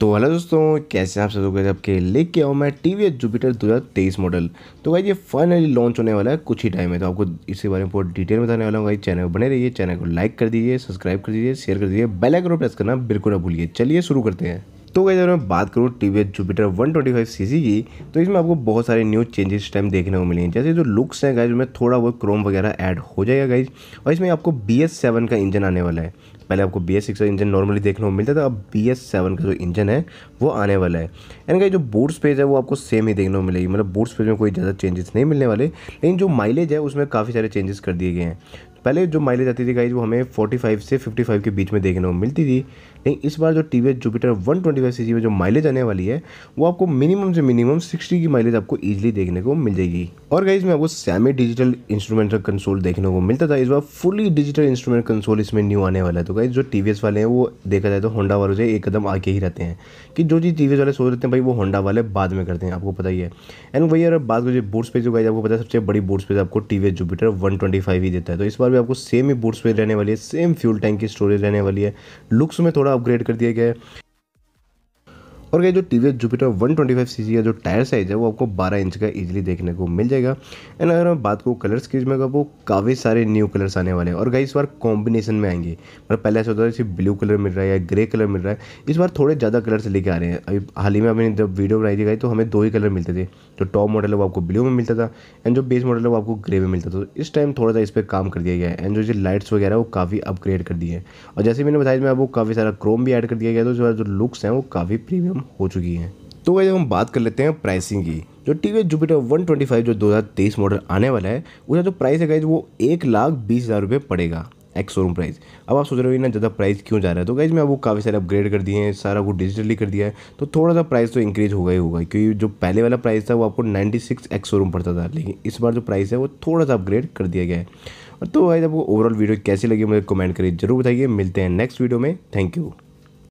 तो हेलो दोस्तों कैसे आप सब लोग आपके लेके आओ मैं टी वी एस जुपिटर दो हज़ार तेईस मॉडल तो भाई ये फाइनली लॉन्च होने वाला है कुछ ही टाइम है तो आपको इसके बारे में पूरा डिटेल बताने वाला हूँ भाई चैनल बने रहिए चैनल को लाइक कर दीजिए सब्सक्राइब कर दीजिए शेयर कर दीजिए बेल आइकन प्रेस करना बिल्कुल ना भूलिए चलिए शुरू करते हैं तो गई अगर मैं बात करूँ T V S Jupiter one twenty five C C की तो इसमें आपको बहुत सारे न्यू चेंजेस टाइम देखने को मिलेंगे जैसे जो लुक्स हैं गाइज में थोड़ा बहुत क्रोम वगैरह ऐड हो जाएगा गाइज और इसमें आपको बी एस सेवन का इंजन आने वाला है पहले आपको बी एस सिक्स का इंजन नॉर्मली देखने को मिलता था अब बी एस सेवन का जो इंजन है वो आने वाला है एंड गाइज जो बोर्ड स्पेज है वो आपको सेम ही देखने को मिलेगी मतलब बोर्ड स्पेज में कोई ज़्यादा चेंजेस नहीं मिलने वाले लेकिन जो माइलेज है उसमें काफ़ी सारे चेंजेस कर दिए गए हैं पहले जो माइलेज आती थी गाइज वो हमें फाइव से फिफ्टी फाइव के बीच में देखने को मिलती थी लेकिन इस बार जो T V S Jupiter one twenty five C G में जो माइलेज आने वाली है वो आपको मिनिमम से मिनिमम सिक्सटी की माइलेज आपको ईजिली देखने को मिल जाएगी और गाइज में आपको सैमी डिजिटल इंस्ट्रूमेंटल कंसोल देखने को मिलता था इस बार फुली डिजिटल इंस्ट्रूमेंट कंसोल इसमें न्यू आने वाला है तो गाइज जो टी वाले हैं वो देखा जाए तो होंडा वालों से एक कदम आगे ही रहते हैं कि जो चीज़ टी वाले सोच रहे हैं भाई वो होंडा वाले बाद में करते हैं आपको पता ही है एंड वही अगर बात करिए बोर्ड स्पेस जो गाइज आपको पता है सबसे बड़ी बोर्ड स्पेस आपको टी वी जुपिटर वन ही देता है तो इस बार भी आपको सेम ही बोर्ड स्पेस रहने वाली है सेम फ्यूल टैंक की स्टोरेज रहने वाली है लुक्स में थोड़ा अपग्रेड कर दिया गया है और ये जो T V Jupiter one twenty five C C का जो टायर साइज़ है वो आपको बारह इंच का ईजिली देखने को मिल जाएगा एंड अगर मैं बात करूँ कलर्स की इसमें वो काफ़ी सारे न्यू कलर्स आने वाले हैं और गई इस बार कॉम्बिनेशन में आएंगे मतलब पहले ऐसा होता है सिर्फ ब्लू कलर मिल रहा है या ग्रे कलर मिल रहा है इस बार थोड़े ज़्यादा कलर्स लेके आ रहे हैं अभी हाल ही में अपनी जब वीडियो बनाई थी गई तो हमें दो ही कलर मिलते थे जो टॉप मॉडल है वो आपको ब्लू में मिलता था एंड जो बेस मॉडल है वो आपको ग्रे में मिलता था तो इस टाइम थोड़ा सा इस पर काम कर दिया गया है एंड जो लाइट्स वगैरह वो काफ़ी अपग्रेड कर दिए हैं और जैसे मैंने बताया मैं आपको काफ़ी सारा क्रोम भी ऐड कर दिया गया तो जो लुक्स हैं वो काफ़ी प्रीमियम हो चुकी हैं तो वही हम बात कर लेते हैं प्राइसिंग की जो T V Jupiter one twenty five जो दो हज़ार तेईस मॉडल आने वाला है उसका जो प्राइस है गाइज वो एक लाख बीस हज़ार रुपये पड़ेगा एक्स शोरूम प्राइस अब आप सोच रहे हो ना ज़्यादा प्राइस क्यों जा रहा है तो गाइज मैं वो काफ़ी सारे अपग्रेड कर दिए हैं सारा वो डिजिटली कर दिया है तो थोड़ा सा प्राइस तो इंक्रीज होगा ही होगा क्योंकि जो पहले वाला प्राइस था वो आपको नाइन्टी सिक्स एक्स शोरूम पड़ता था लेकिन इस बार जो प्राइस है वो थोड़ा सा अपग्रेड कर दिया गया है और तो गाइज आपको ओवरऑल वीडियो कैसी लगी मुझे कमेंट करिए जरूर बताइए मिलते हैं नेक्स्ट वीडियो में थैंक यू